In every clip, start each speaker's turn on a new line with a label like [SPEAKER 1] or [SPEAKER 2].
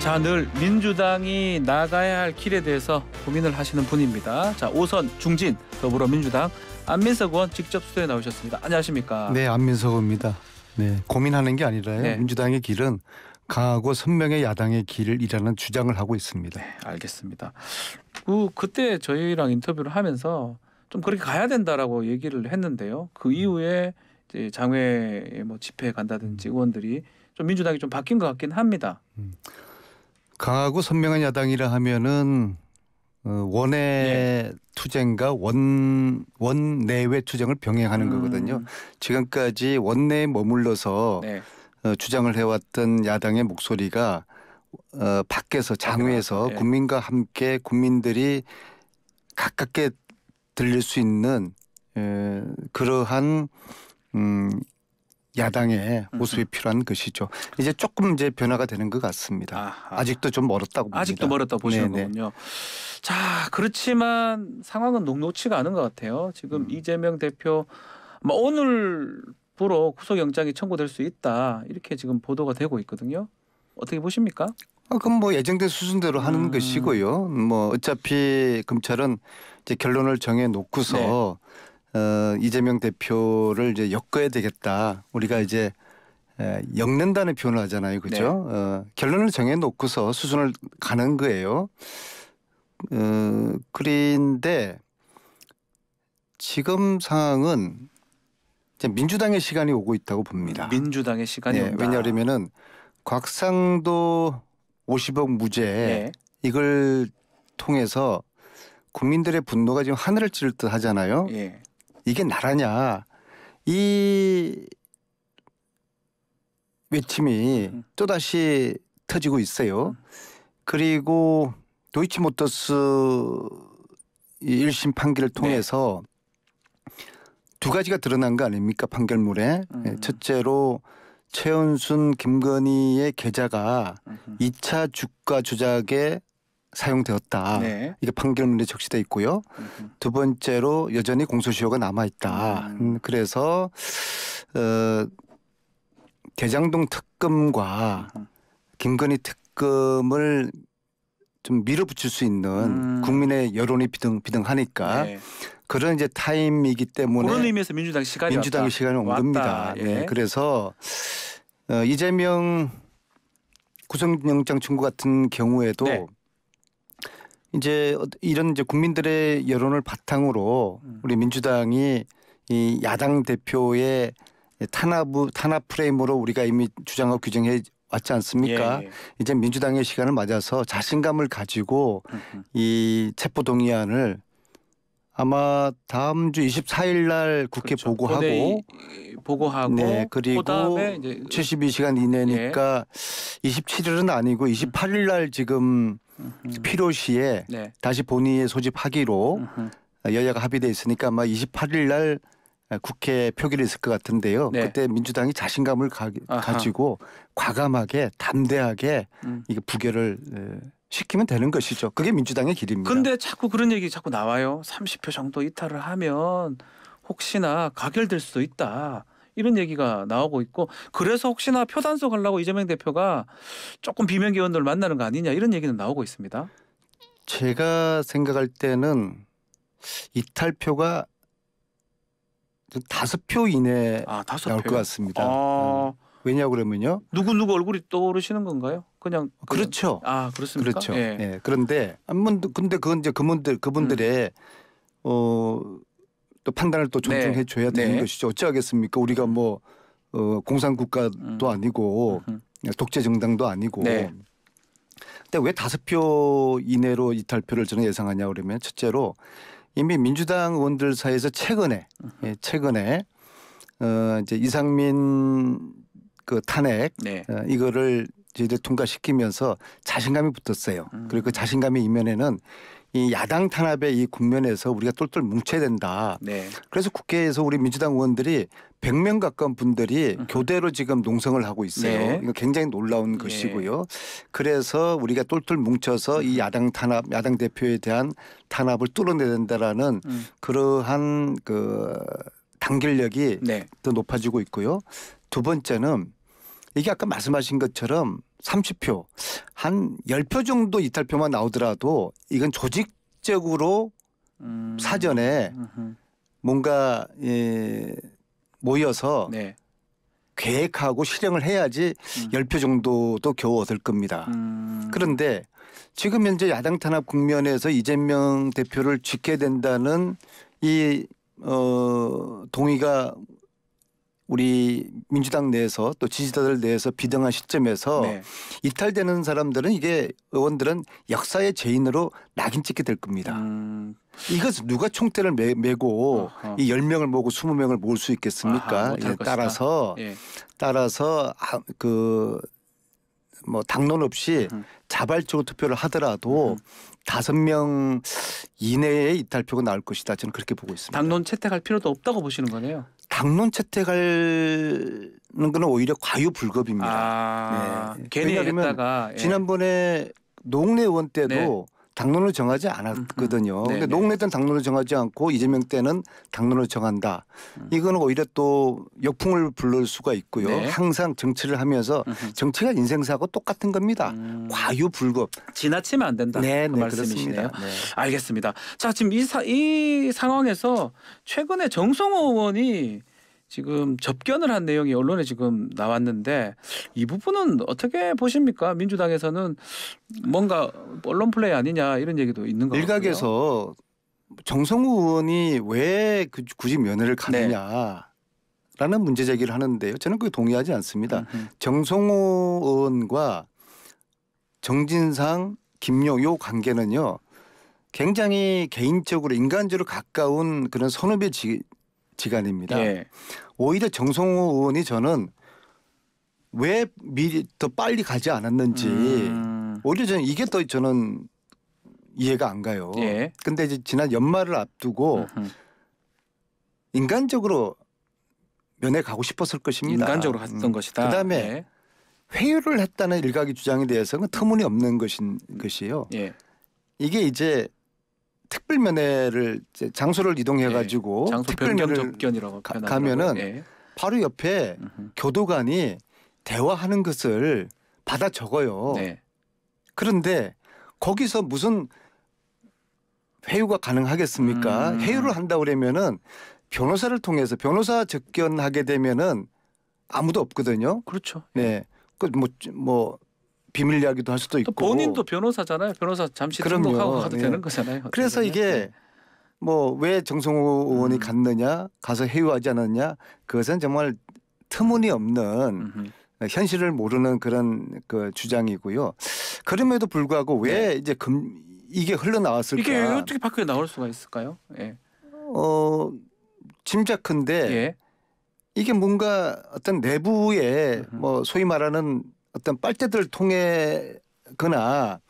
[SPEAKER 1] 자, 늘 민주당이 나가야 할 길에 대해서 고민을 하시는 분입니다. 자, 오선 중진 더불어민주당 안민석 의원 직접 수도에 나오셨습니다. 안녕하십니까? 네,
[SPEAKER 2] 안민석 입니다 네, 고민하는 게 아니라요. 네. 민주당의 길은 강하고 선명의 야당의 길이라는 주장을 하고 있습니다. 네, 알겠습니다.
[SPEAKER 1] 그 그때 저희랑 인터뷰를 하면서 좀 그렇게 가야 된다라고 얘기를 했는데요. 그 이후에 이제 장외에 뭐집회 간다든지 의원들이 좀 민주당이 좀 바뀐 것 같긴 합니다. 음.
[SPEAKER 2] 강하고 선명한 야당이라 하면은 어, 원내 네. 예. 투쟁과 원 원내외 투쟁을 병행하는 음. 거거든요. 지금까지 원내에 머물러서 네. 어, 주장을 해왔던 야당의 목소리가 어, 밖에서 장외에서 네. 국민과 함께 국민들이 가깝게 들릴 수 있는 에, 그러한 음, 야당의 음. 모습이 필요한 것이죠. 이제 조금 이제 변화가 되는 것 같습니다. 아하. 아직도 좀 멀었다고 봅니다. 아직도 멀었다 네, 보시는 네네. 거군요. 네.
[SPEAKER 1] 자, 그렇지만 상황은 녹록치가 않은 것 같아요. 지금 음. 이재명 대표 아 오늘 부로 구속영장이 청구될 수 있다 이렇게 지금 보도가
[SPEAKER 2] 되고 있거든요. 어떻게 보십니까? 아, 그럼 뭐 예정된 수순대로 하는 음. 것이고요. 뭐 어차피 검찰은 이제 결론을 정해 놓고서 네. 어, 이재명 대표를 이제 엮어야 되겠다. 우리가 이제 에, 엮는다는 표현을 하잖아요, 그렇죠? 네. 어, 결론을 정해놓고서 수순을 가는 거예요. 어, 그런데 지금 상황은 이제 민주당의 시간이 오고 있다고 봅니다. 민주당의 시간이 네, 온다. 왜냐하면은 곽상도 50억 무죄 네. 이걸 통해서 국민들의 분노가 지금 하늘을 찌를 듯 하잖아요. 예. 이게 나라냐 이 외침이 음. 또다시 터지고 있어요. 음. 그리고 도이치모터스 일심 판결을 네. 통해서 네. 두 가지가 드러난 거 아닙니까 판결문에 음. 예, 첫째로 최은순 김건희의 계좌가 2차 주가 조작에 사용되었다. 네. 이게 판결문에 적시돼 있고요. 음흠. 두 번째로 여전히 공소시효가 남아 있다. 음. 음. 그래서 어, 대장동 특검과 음 김건희 특검을 좀 밀어붙일 수 있는 음. 국민의 여론이 비등 비등하니까 네. 그런 이제 타임이기 때문에 그런 의미에서 민주당 시간이 민주당 시간이 온 겁니다. 예. 네. 그래서 어, 이재명 구속영장 청구 같은 경우에도. 네. 이제 이런 이제 국민들의 여론을 바탕으로 음. 우리 민주당이 이 야당 대표의 탄압 탄압 프레임으로 우리가 이미 주장하고 규정해 왔지 않습니까? 예, 예. 이제 민주당의 시간을 맞아서 자신감을 가지고 이 체포 동의안을 아마 다음 주 24일 날 국회 그렇죠. 보고하고 보고하고 네, 그 그리고 그다음에 이제 72시간 이내니까 예. 27일은 아니고 28일 날 지금 음흠. 필요시에 네. 다시 본의에 소집하기로 음흠. 여야가 합의돼 있으니까 아마 28일 날 국회 표결이 있을 것 같은데요. 네. 그때 민주당이 자신감을 가, 지고 과감하게 담대하게 음. 이거 부결을 시키면 되는 것이죠. 그게 민주당의 길입니다. 근데 자꾸 그런 얘기 자꾸 나와요.
[SPEAKER 1] 30표 정도 이탈을 하면 혹시나 가결될 수도 있다. 이런 얘기가 나오고 있고 그래서 혹시나 표 단속하려고 이재명 대표가 조금 비명 기원들 만나는 거 아니냐 이런 얘기는 나오고 있습니다.
[SPEAKER 2] 제가 생각할 때는 이탈표가 다섯 표 이내 아, 나올 것 같습니다. 아... 음. 왜냐 그러면요. 누구 누구
[SPEAKER 1] 얼굴이 떠오르시는 건가요? 그냥
[SPEAKER 2] 그렇죠. 아 그렇습니까? 그렇죠. 예. 예. 그런데 한번 근데 그건 이제 그분들 그분들의 음. 어또 판단을 또 존중해 네. 줘야 네. 되는 네. 것이죠. 어찌하겠습니까? 우리가 뭐 어, 공산 국가도 음. 아니고 음. 독재 정당도 아니고. 네. 근데 왜 다섯 표 이내로 이탈표를 저는 예상하냐 그러면 첫째로 이미 민주당 의원들 사이에서 최근에 예, 최근에 어, 이제 이상민 그 탄핵 네. 어, 이거를 이제 통과시키면서 자신감이 붙었어요. 음. 그리고 그 자신감의 이면에는 이 야당 탄압의 이 국면에서 우리가 똘똘 뭉쳐야 된다. 네. 그래서 국회에서 우리 민주당 의원들이 100명 가까운 분들이 으흠. 음. 교대로 지금 농성을 하고 있어요. 네. 이거 굉장히 놀라운 네. 것이고요. 그래서 우리가 똘똘 뭉쳐서 음. 이 야당 탄압, 야당 대표에 대한 탄압을 뚫어내야 된다라는 음. 그러한 그 단결력이 네. 더 높아지고 있고요. 두 번째는 이게 아까 말씀하신 것처럼 30표 한 10표 정도 이탈표만 나오더라도 이건 조직적으로 음. 사전에 음흠. 뭔가 예, 모여서 네. 계획하고 실행을 해야지 음. 10표 정도도 겨우 얻을 겁니다. 음. 그런데 지금 현재 야당 탄압 국면에서 이재명 대표를 지켜야 된다는 이 어, 동의가 우리 민주당 내에서 또 지지자들 내에서 비등한 시점에서 네. 이탈되는 사람들은 이게 의원들은 역사의 죄인으로 낙인 찍게 될 겁니다. 음. 이것을 누가 총대를 매, 메고 어허. 이 10명을 모고 20명을 모을 수 있겠습니까? 아하, 뭐 예, 따라서 예. 따라서 아, 그뭐 당론 없이 자발적으로 투표를 하더라도 다섯 명 이내에 이탈표가 나올 것이다. 저는 그렇게 보고 있습니다.
[SPEAKER 1] 당론 채택할 필요도 없다고 보시는 거네요.
[SPEAKER 2] 당론 채택하는 거는 오히려 과유불급입니다. 아, 네. 괜히 했다가 예. 지난번에 농내 의원 때도 네. 당론을 정하지 않았거든요. 음, 음. 근데 네, 네. 농내 때는 당론을 정하지 않고 이재명 때는 당론을 정한다. 음. 이거는 오히려 또 역풍을 불러올 수가 있고요. 네. 항상 정치를 하면서 음흠. 음. 정치가 인생사하고 똑같은 겁니다. 음. 과유불급. 지나치면 안 된다. 네, 그 네, 말씀이시네요. 네.
[SPEAKER 1] 알겠습니다. 자, 지금 이, 사, 이 상황에서 최근에 정성호 의원이 지금 접견을 한 내용이 언론에 지금 나왔는데 이 부분은 어떻게 보십니까? 민주당에서는 뭔가 언론 플레이 아니냐 이런 얘기도 있는
[SPEAKER 2] 거같요 일각에서 정성우 의원이 왜 굳이 그 면회를 네. 가느냐 라는 문제 제기를 하는데요. 저는 그게 동의하지 않습니다. 음흠. 정성호 의원과 정진상, 김용 요 관계는요. 굉장히 개인적으로 인간적으로 가까운 그런 선후배 기간입니다. 예. 오히려 정성호 의원이 저는 왜 미리 더 빨리 가지 않았는지 음. 오히려 저는 이게 더 저는 이해가 안 가요. 예. 근데 이제 지난 연말을 앞두고 으흠. 인간적으로 면회 가고 싶었을 것입니다. 인간적으로 갔던 음. 것이다. 그다음에 예. 회유를 했다는 일각의 주장에 대해서는 터무니없는 것인 것이요. 예. 이게 이제 특별 면회를 이제 장소를 이동해 가지고 예, 장소 특별 변경
[SPEAKER 1] 접견이라고
[SPEAKER 2] 가, 가면은 예. 바로 옆에 교도관이 대화하는 것을 받아 적어요. 네. 그런데 거기서 무슨 회유가 가능하겠습니까? 음. 회유를 한다 그러면은 변호사를 통해서 변호사 접견하게 되면은 아무도 없거든요. 그렇죠. 네. 예. 그뭐뭐 뭐, 뭐 비밀 이야기도 할 수도 있고 본인도
[SPEAKER 1] 변호사잖아요. 변호사 잠시 등록하고 가도 예. 되는
[SPEAKER 2] 거잖아요. 그래서 이게 네. 뭐왜 정성호 의원이 음. 갔느냐 가서 회유하지 않았냐 그것은 정말 터무니없는 음흠. 현실을 모르는 그런 그 주장이고요. 그럼에도 불구하고 왜 네. 이제 금 이게 흘러나왔을까? 이게 어떻게 밖에 나올 수가 있을까요? 예. 어 짐작컨대 예. 이게 뭔가 어떤 내부에 뭐 소위 말하는 어떤 빨대들을 통해거나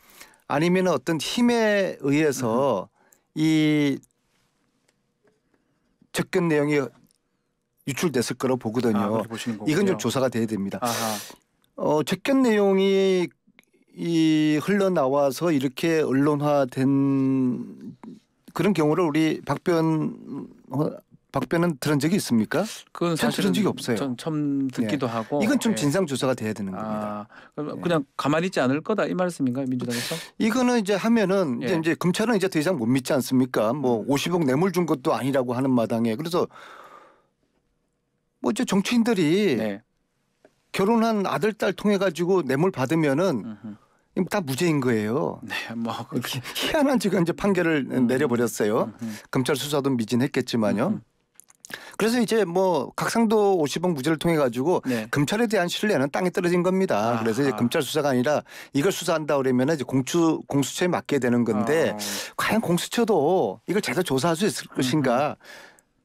[SPEAKER 2] 아니면 어떤 힘에 의해서 이 접근 내용이 유출됐을 거로 보거든요. 아, 이건 좀 조사가 돼야 됩니다. 아하. 어, 접견 내용이 이 흘러나와서 이렇게 언론화된 그런 경우를 우리 박변 박변은 들은 적이 있습니까? 그건 사실 들은 적이 없어요. 전 처음 듣기도 네. 하고 이건 좀 예. 진상 조사가 돼야 되는 겁니다.
[SPEAKER 1] 아, 예. 그냥 네. 가만히 있지 않을 거다 이 말씀인가요 민주당에서?
[SPEAKER 2] 이거는 이제 하면은 이제, 이제 검찰은 이제 더 이상 못 믿지 않습니까? 뭐 50억 음. 뇌물 준 것도 아니라고 하는 마당에 그래서 뭐이 정치인들이 네. 결혼한 아들 딸 통해 가지고 뇌물 받으면은 으흠. 다 무죄인 거예요. 네, 뭐 그렇게. 희한한 지금 이제 판결을 음. 내려버렸어요. 음흠. 검찰 수사도 미진했겠지만요. 음흠. 그래서 이제 뭐 각상도 5 0억무죄를 통해 가지고 네. 검찰에 대한 신뢰는 땅에 떨어진 겁니다. 아하. 그래서 이제 검찰 수사가 아니라 이걸 수사한다 그러면 이제 공수 공수처에 맡게 되는 건데 아. 과연 공수처도 이걸 제대로 조사할 수 있을 것인가? 음.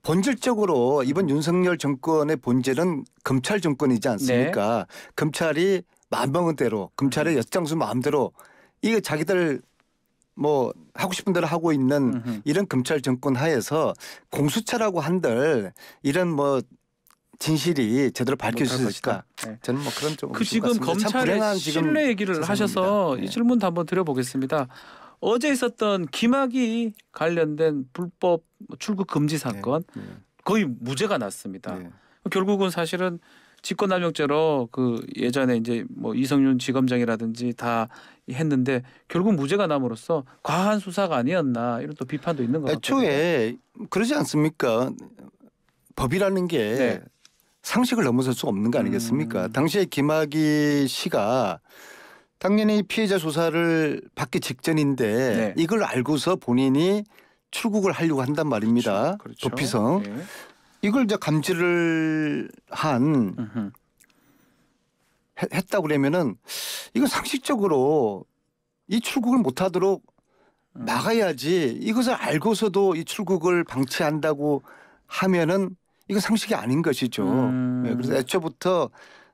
[SPEAKER 2] 본질적으로 이번 윤석열 정권의 본질은 검찰 정권이지 않습니까? 네. 검찰이 마음 먹은 대로 검찰의 여장수 음. 마음대로 이거 자기들 뭐 하고 싶은 대로 하고 있는 음흠. 이런 검찰 정권 하에서 공수처라고 한들 이런 뭐 진실이 제대로 밝혀질까? 뭐 네. 저는 뭐 그런 쪽그 지금 검찰의 신뢰 얘기를
[SPEAKER 1] 하셔서 네. 이 질문도 한번 드려보겠습니다. 어제 있었던 김학이 관련된 불법 출국 금지 네. 사건 네. 거의 무죄가 났습니다. 네. 결국은 사실은 직권남용죄로 그 예전에 이제 뭐 이성윤 지검장이라든지 다 했는데 결국 무죄가 남으로써 과한 수사가
[SPEAKER 2] 아니었나 이런 또 비판도 있는 거 같아요. 애초에 그러지 않습니까? 법이라는 게 네. 상식을 넘어설 수 없는 거 아니겠습니까? 음. 당시에 김학의 씨가 당연히 피해자 조사를 받기 직전인데 네. 이걸 알고서 본인이 출국을 하려고 한단 말입니다. 그렇죠. 그렇죠. 도피성. 네. 이걸 이제 감지를 한으 했다 그러면은 이건 상식적으로 이 출국을 못하도록 음. 막아야지 이것을 알고서도 이 출국을 방치한다고 하면은 이건 상식이 아닌 것이죠. 음. 네, 그래서 애초부터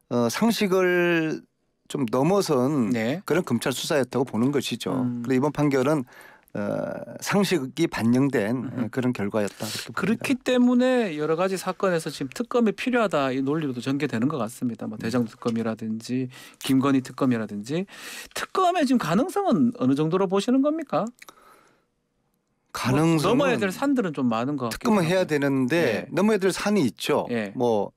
[SPEAKER 2] 어, 상식을 좀 넘어선 네. 그런 검찰 수사였다고 보는 것이죠. 음. 그래서 이번 판결은 어, 상식이 반영된 음. 그런 결과였다.
[SPEAKER 1] 그렇기 때문에 여러 가지 사건에서 지금 특검이 필요하다 이 논리로도 전개되는 것 같습니다. 뭐 대장 특검이라든지 김건희 특검이라든지 특검의 지금 가능성은 어느 정도로 보시는 겁니까? 가능성 뭐 넘어야 될 산들은 좀 많은 것 같아요. 특검은
[SPEAKER 2] 해야 되는데 네. 넘어야 될 산이 있죠. 네. 뭐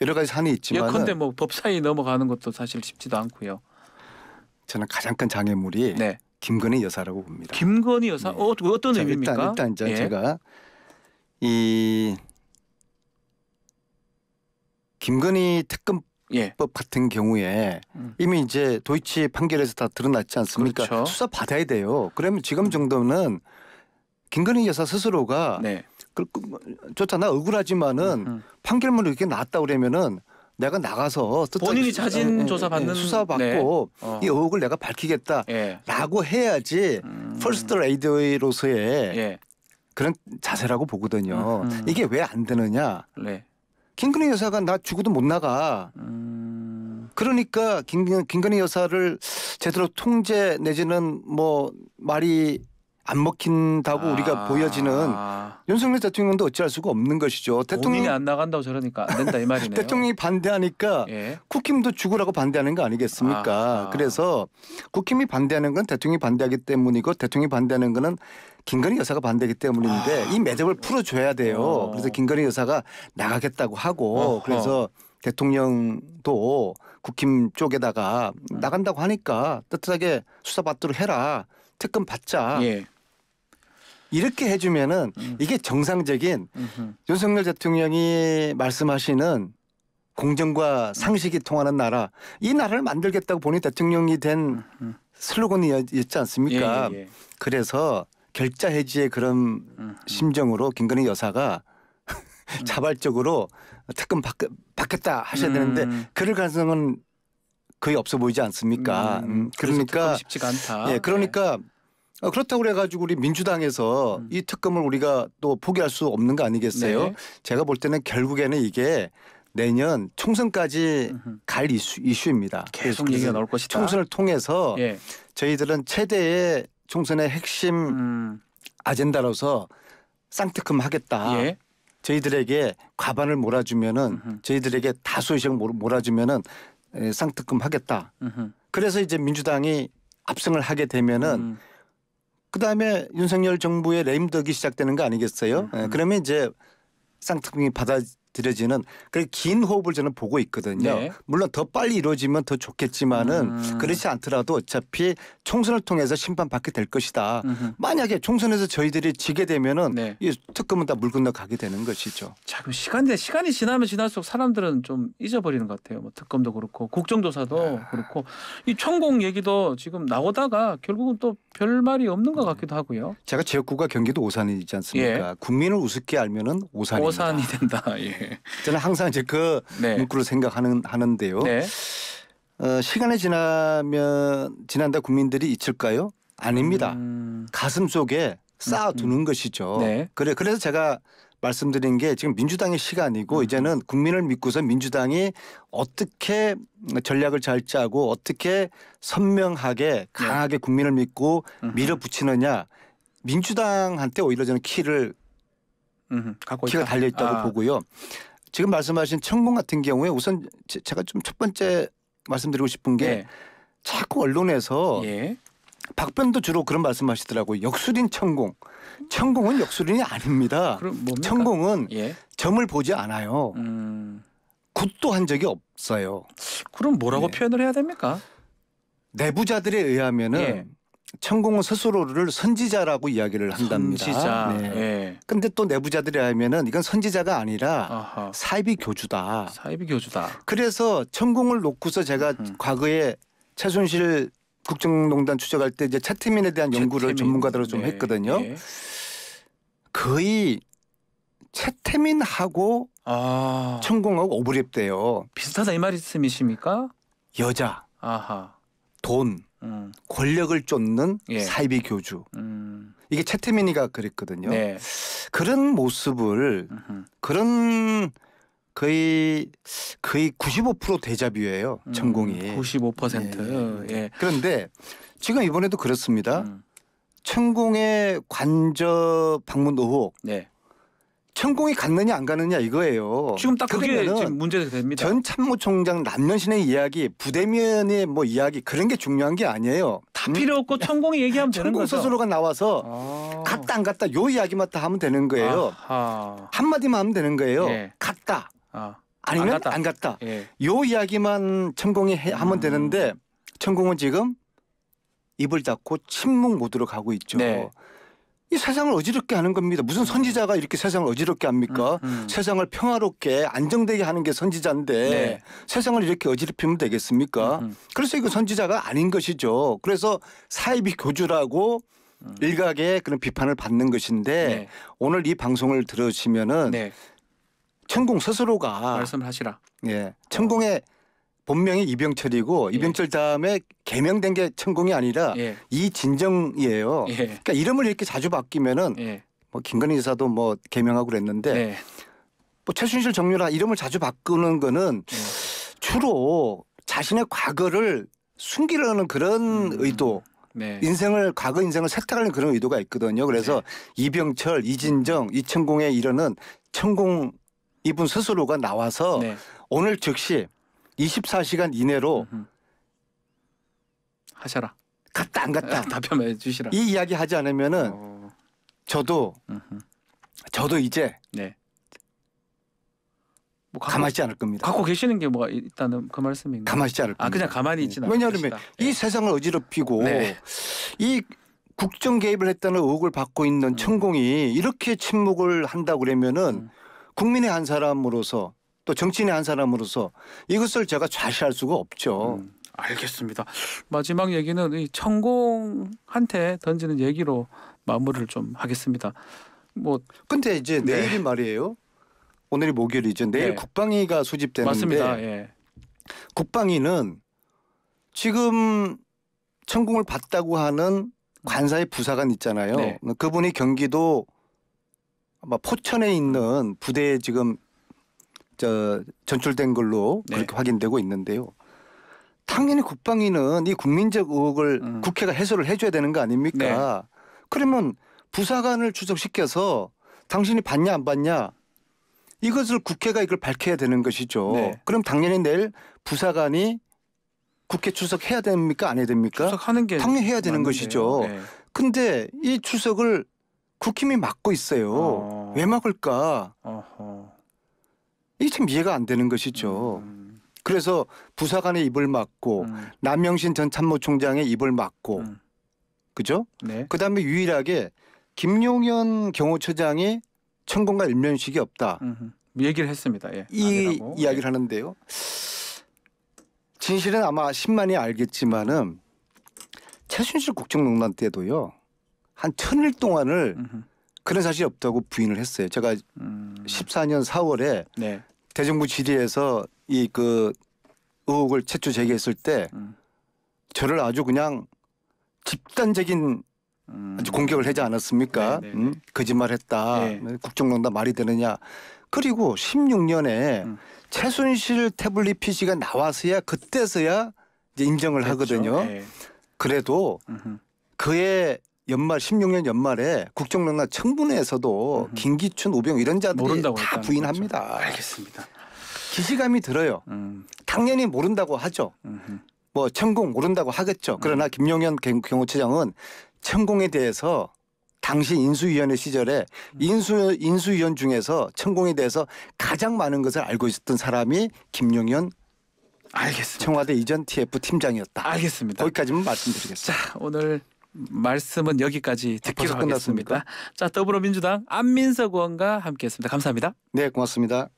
[SPEAKER 2] 여러 가지 산이 있지만 예컨대 뭐 법사위 넘어가는 것도 사실 쉽지도 않고요. 저는 가장 큰 장애물이 네. 김건희 여사라고 봅니다. 김건희 여사 네. 어, 어
[SPEAKER 1] 어떤 자, 의미입니까? 일단 일단 저, 예. 제가
[SPEAKER 2] 이 김건희 특검 예. 같은 경우에 음. 이미 이제 도이치 판결에서 다 드러났지 않습니까? 그렇죠. 수사 받아야 돼요. 그러면 지금 음. 정도는 김건희 여사 스스로가 네. 그, 뭐, 좋잖아 억울하지만은 음. 판결문을 이렇게 났다 그러면은 내가 나가서 본인이 자진 예, 예, 조사 예, 받는 수사 받고 네. 어. 이 의혹을 내가 밝히겠다라고 예. 해야지 음. 퍼스트 레이더로서의 예. 그런 자세라고 보거든요. 음. 음. 이게 왜 안 되느냐? 네. 김근희 여사가 나 죽어도 못 나가. 음. 그러니까 김, 김근희 여사를 제대로 통제 내지는 뭐 말이 안 먹힌다고 아. 우리가 보여지는 윤석열 대통령도 어찌할 수가 없는 것이죠. 대통령이 안 나간다고 저러니까 안 된다 이 말이네요. 대통령이 반대하니까 예. 국힘도 죽으라고 반대하는 거 아니겠습니까? 아, 아. 그래서 국힘이 반대하는 건 대통령이 반대하기 때문이고 대통령이 반대하는 거는 김건희 여사가 반대하기 때문인데 아. 이 매듭을 풀어줘야 돼요. 어. 그래서 김건희 여사가 나가겠다고 하고 어 그래서 대통령도 국힘 쪽에다가 음. 나간다고 하니까 뜻하게 수사 받도록 해라. 특검 받자. 예. 이렇게 해주면은 음. 이게 정상적인 음흠. 윤석열 대통령이 말씀하시는 공정과 음. 상식이 통하는 나라 이 나라를 만들겠다고 본인 대통령이 된 슬로건이었지 않습니까? 예, 예, 예. 그래서 결자 해지의 그런 심정으로 김건희 여사가 음. 자발적으로 특검 받, 받겠다 하셔야 되는데 음. 그럴 가능성은 거의 없어 보이지 않습니까? 음, 음 그러니까 쉽지 않다. 예, 그러니까 네. 어, 그렇다고 그래가지고 우리 민주당에서 음. 이 특검을 우리가 또 포기할 수 없는 거 아니겠어요? 네. 제가 볼 때는 결국에는 이게 내년 총선까지 음흠. 갈 이슈, 입니다 계속 얘기가 나올 것이다. 총선을 통해서 예. 저희들은 최대의 총선의 핵심 음. 아젠다로서 쌍특검 하겠다. 예. 저희들에게 과반을 몰아주면은 음흠. 저희들에게 다수의식 몰아주면은 쌍특검 하겠다. 음흠. 그래서 이제 민주당이 압승을 하게 되면은 음. 그다음에 윤석열 정부의 레임덕이 시작되는 거 아니겠어요? 음. 음. 예, 그러면 이제 쌍특이 받아 드려지는 그긴 호흡을 저는 보고 있거든요. 네. 물론 더 빨리 이루어지면 더 좋겠지만은 음. 그렇지 않더라도 어차피 총선을 통해서 심판받게 될 것이다. 음흠. 만약에 총선에서 저희들이 지게 되면은 네. 이 특검은 다 물 건너 가게 되는 것이죠. 자, 그 시간대
[SPEAKER 1] 시간이 지나면 지날수록 사람들은 좀 잊어버리는 것 같아요. 뭐 특검도 그렇고 국정조사도 아. 그렇고 이 천공 얘기도 지금 나오다가 결국은 또별 말이 없는 것 같기도 하고요.
[SPEAKER 2] 제가 지역구가 경기도 오산이지 않습니까? 예. 국민을 우습게 알면은 오산입니다. 오산이 된다. 예. 저는 항상 이제 그 네. 문구를 생각하는 하는데요. 네. 어, 시간이 지나면 지난다 국민들이 잊을까요? 아닙니다. 음... 가슴 속에 쌓아두는 음. 것이죠. 네. 그래 그래서 제가 말씀드린 게 지금 민주당의 시간이고 음. 이제는 국민을 믿고서 민주당이 어떻게 전략을 잘 짜고 어떻게 선명하게 네. 강하게 국민을 믿고 밀어붙이느냐 민주당한테 오히려 저는 키를 음, 키가 달려 있다고 아. 보고요. 지금 말씀하신 천공 같은 경우에 우선 제가 좀 첫 번째 말씀드리고 싶은 게 예. 자꾸 언론에서 예. 박변도 주로 그런 말씀하시더라고요. 역술인 천공. 천공은 역술인이 아닙니다. 천공은 예. 점을 보지 않아요. 음. 굿도 한 적이 없어요. 그럼 뭐라고 네. 표현을 해야 됩니까? 내부자들에 의하면은 예. 천공 은 스스로를 선지자라고 이야기를 한답니다. 선지자. 네. 예. 근데 또 내부자들이 하면은 이건 선지자가 아니라 아하. 사이비 교주다. 사이비 교주다. 그래서 천공을 놓고서 제가 음. 과거에 최순실 국정농단 추적할 때 이제 차태민에 대한 연구를 채태민. 전문가들로 좀 네. 했거든요. 네. 거의 채태민하고 아. 천공하고 오버랩돼요. 비슷하다 이 말씀이십니까? 여자, 아하. 돈, 권력을 쫓는 예. 사이비 교주. 음. 이게 채태민이가 그랬거든요. 네. 그런 모습을 으흠. 그런 거의 거의 95% 대자뷰예요. 음, 전공이 95% 예 예, 예. 예. 그런데 지금 이번에도 그렇습니다. 음. 천공의 관저 방문 의혹 네. 천공이 갔느냐 안갔느냐 이거예요. 지금 딱 그게 지금 문제가 됩니다. 전 참모총장 남면신의 이야기, 부대면의 뭐 이야기 그런 게 중요한 게 아니에요. 다 필요 없고 음, 천공이 얘기하면 되는 거죠. 천공 스스로가 나와서 아. 갔다 안 갔다 요 이야기만 다 하면 되는 거예요.
[SPEAKER 1] 아하.
[SPEAKER 2] 한마디만 하면 되는 거예요. 예. 갔다. 아. 니면안 갔다. 안 갔다. 예. 요 이야기만 천공이 해, 하면 음. 되는데 천공은 지금 입을 닫고 침묵 모드로 가고 있죠. 네. 이 세상을 어지럽게 하는 겁니다. 무슨 음. 선지자가 이렇게 세상을 어지럽게 합니까? 음, 음. 세상을 평화롭게 안정되게 하는 게 선지자인데 네. 세상을 이렇게 어지럽히면 되겠습니까? 음, 음. 그래서 이거 선지자가 아닌 것이죠. 그래서 사이비 교주라고 음. 일각의 그런 비판을 받는 것인데 네. 오늘 이 방송을 들으시면은 네. 천공 스스로가 말씀하시라. 예, 천공의 본명이 이병철이고 예. 이병철 다음에 개명된 게 천공이 아니라 예. 이진정이에요. 예. 그러니까 이름을 이렇게 자주 바뀌면은 예. 뭐 김건희 지사도 뭐 개명하고 그랬는데 예. 뭐 최순실 정유라 이름을 자주 바꾸는 거는 예. 주로 자신의 과거를 숨기려는 그런 음. 의도 네. 인생을 과거 인생을 세탁하는 그런 의도가 있거든요. 그래서 네. 이병철, 이진정, 이천공에이르는 천공 이분 스스로가 나와서 네. 오늘 즉시 24시간 이내로 음흠. 하셔라. 갔다 안 갔다 답변해 주시라. 이 이야기 하지 않으면은 어... 저도 저도 이제 네. 뭐 갖고, 가만있지 않을 겁니다. 갖고 계시는 게뭐 일단은 그말씀인가 가만있지 않을 겁니다. 아 그냥 가만히 있지는 네. 왜냐하면 이 예. 세상을 어지럽히고 네. 이 국정 개입을 했다는 의혹을 받고 있는 음. 천공이 이렇게 침묵을 한다 그러면은 음. 국민의 한 사람으로서 또 정치인의 한 사람으로서 이것을 제가 좌시할 수가 없죠. 음.
[SPEAKER 1] 알겠습니다. 마지막 얘기는 이 천공한테 던지는 얘기로 마무리를
[SPEAKER 2] 좀 하겠습니다. 뭐 근데 이제 네. 내일이 말이에요. 오늘이 목요일이 죠 내일 네. 국방위가 소집되는데 맞습니다. 예. 국방위는 지금 천공을 봤다고 하는 관사의 부사관 있잖아요. 네. 그분이 경기도 아마 포천에 있는 부대에 지금 저 전출된 걸로 네. 그렇게 확인되고 있는데요. 당연히 국방위는 이 국민적 의혹을 음. 국회가 해소를 해줘야 되는 거 아닙니까? 네. 그러면 부사관을 추적시켜서 당신이 봤냐 안 봤냐 이것을 국회가 이걸 밝혀야 되는 것이죠. 네. 그럼 당연히 내일 부사관이 국회 추석해야 됩니까 안 해야 됩니까? 추석하는 게 당연히 해야 되는 맞는데요. 것이죠. 네. 근데 이 추석을 국힘이 막고 있어요. 어. 왜 막을까? 이 참 이해가 안 되는 것이죠. 음. 그래서 부사관의 입을 막고 음. 남명신전 참모총장의 입을 막고 음. 그죠? 네. 그다음에 유일하게 김용현 경호처장이 천공과 일면식이 없다.
[SPEAKER 1] 음흠. 얘기를
[SPEAKER 2] 했습니다. 예. 이 아니라고. 예. 이야기를 하는데요. 진실은 아마 10만이 알겠지만은 최순실 국정농단 때도요 한 천일 동안을 음흠. 그런 사실이 없다고 부인을 했어요. 제가 음. 14년 4월에 네. 대정부 질의에서 이 그 의혹을 최초 제기했을 때 음. 저를 아주 그냥 집단적인 음. 아주 공격을 하지 않았습니까? 네, 네, 네. 음? 거짓말했다. 네. 음, 국정농단 말이 되느냐. 그리고 16년에 음. 최순실 태블릿 PC가 나와서야 그때서야 이제 인정을 됐죠. 그렇죠. 하거든요. 네. 그래도 음흠. 그의 연말 16년 연말에 국정농단 청문회에서도 음. 김기춘, 오병 이런 자들이 다 부인합니다. 거죠. 알겠습니다. 기시감이 들어요. 음. 당연히 모른다고 하죠. 음흠. 뭐 천공 모른다고 하겠죠. 그러나 음. 김용현 경호처장은 천공에 대해서 당시 인수위원회 시절에 음. 인수 인수위원 중에서 천공에 대해서 가장 많은 것을 알고 있었던 사람이 김용현 알겠습니다. 청와대 이전 TF 팀장이었다. 알겠습니다. 거기까지만 말씀드리겠습니다. 자, 오늘 말씀은 여기까지 아, 듣기로
[SPEAKER 1] 끝났습니다. 자 더불어민주당 안민석 의원과 함께했습니다. 감사합니다.
[SPEAKER 2] 네 고맙습니다.